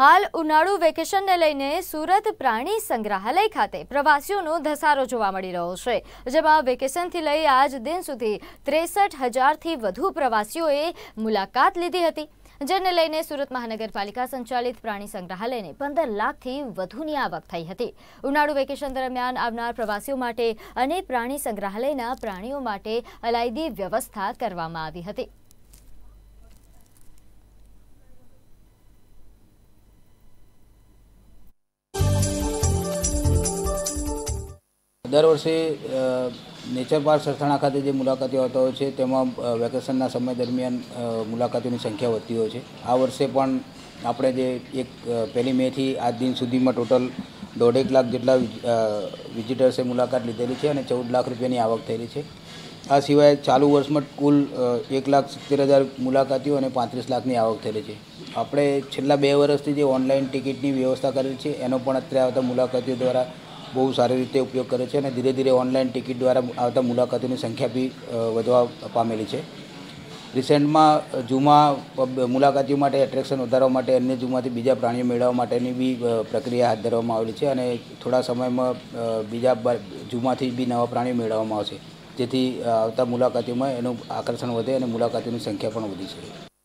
હાલ ઉનાળુ વેકેશનને લઈને સુરત પ્રાણી સંગ્રહાલય ખાતે પ્રવાસીઓનો ધસારો જોવા મળી રહ્યો છે જેમાં વેકેશનથી લઈ આજ દિન સુધી ત્રેસઠ હજારથી વધુ પ્રવાસીઓએ મુલાકાત લીધી હતી જેને લઈને સુરત મહાનગરપાલિકા સંચાલિત પ્રાણી સંગ્રહાલયને પંદર લાખથી વધુની આવક થઈ હતી ઉનાળુ વેકેશન દરમિયાન આવનાર પ્રવાસીઓ માટે અને પ્રાણી સંગ્રહાલયના પ્રાણીઓ માટે અલાયદી વ્યવસ્થા કરવામાં આવી હતી દર વર્ષે નેચર પાર્ક સરથાણા ખાતે જે મુલાકાતીઓ આવતા હોય છે તેમાં વેકેશનના સમય દરમિયાન મુલાકાતીઓની સંખ્યા વધતી હોય છે આ વર્ષે પણ આપણે જે એક પહેલી મેથી આજ દિન સુધીમાં ટોટલ દોઢેક લાખ જેટલા વિઝિટર્સે મુલાકાત લીધેલી છે અને ચૌદ લાખ રૂપિયાની આવક થયેલી છે આ સિવાય ચાલુ વર્ષમાં કુલ એક લાખ સિત્તેર હજાર મુલાકાતીઓ અને પાંત્રીસ લાખની આવક થયેલી છે આપણે છેલ્લા બે વર્ષથી જે ઓનલાઈન ટિકિટની વ્યવસ્થા કરેલી છે એનો પણ અત્યારે આવતા મુલાકાતીઓ દ્વારા બહુ સારી રીતે ઉપયોગ કરે છે અને ધીરે ધીરે ઓનલાઈન ટિકિટ દ્વારા આવતા મુલાકાતીની સંખ્યા બી વધવા પામેલી છે રિસેન્ટમાં જૂમાં મુલાકાતીઓ માટે એટ્રેક્શન વધારવા માટે અન્ય જૂમાંથી બીજા પ્રાણીઓ મેળવવા માટેની બી પ્રક્રિયા હાથ ધરવામાં આવેલી છે અને થોડા સમયમાં બીજા જૂમાંથી બી નવા પ્રાણીઓ મેળવવામાં આવશે જેથી આવતા મુલાકાતીઓમાં એનું આકર્ષણ વધે અને મુલાકાતીઓની સંખ્યા પણ વધી છે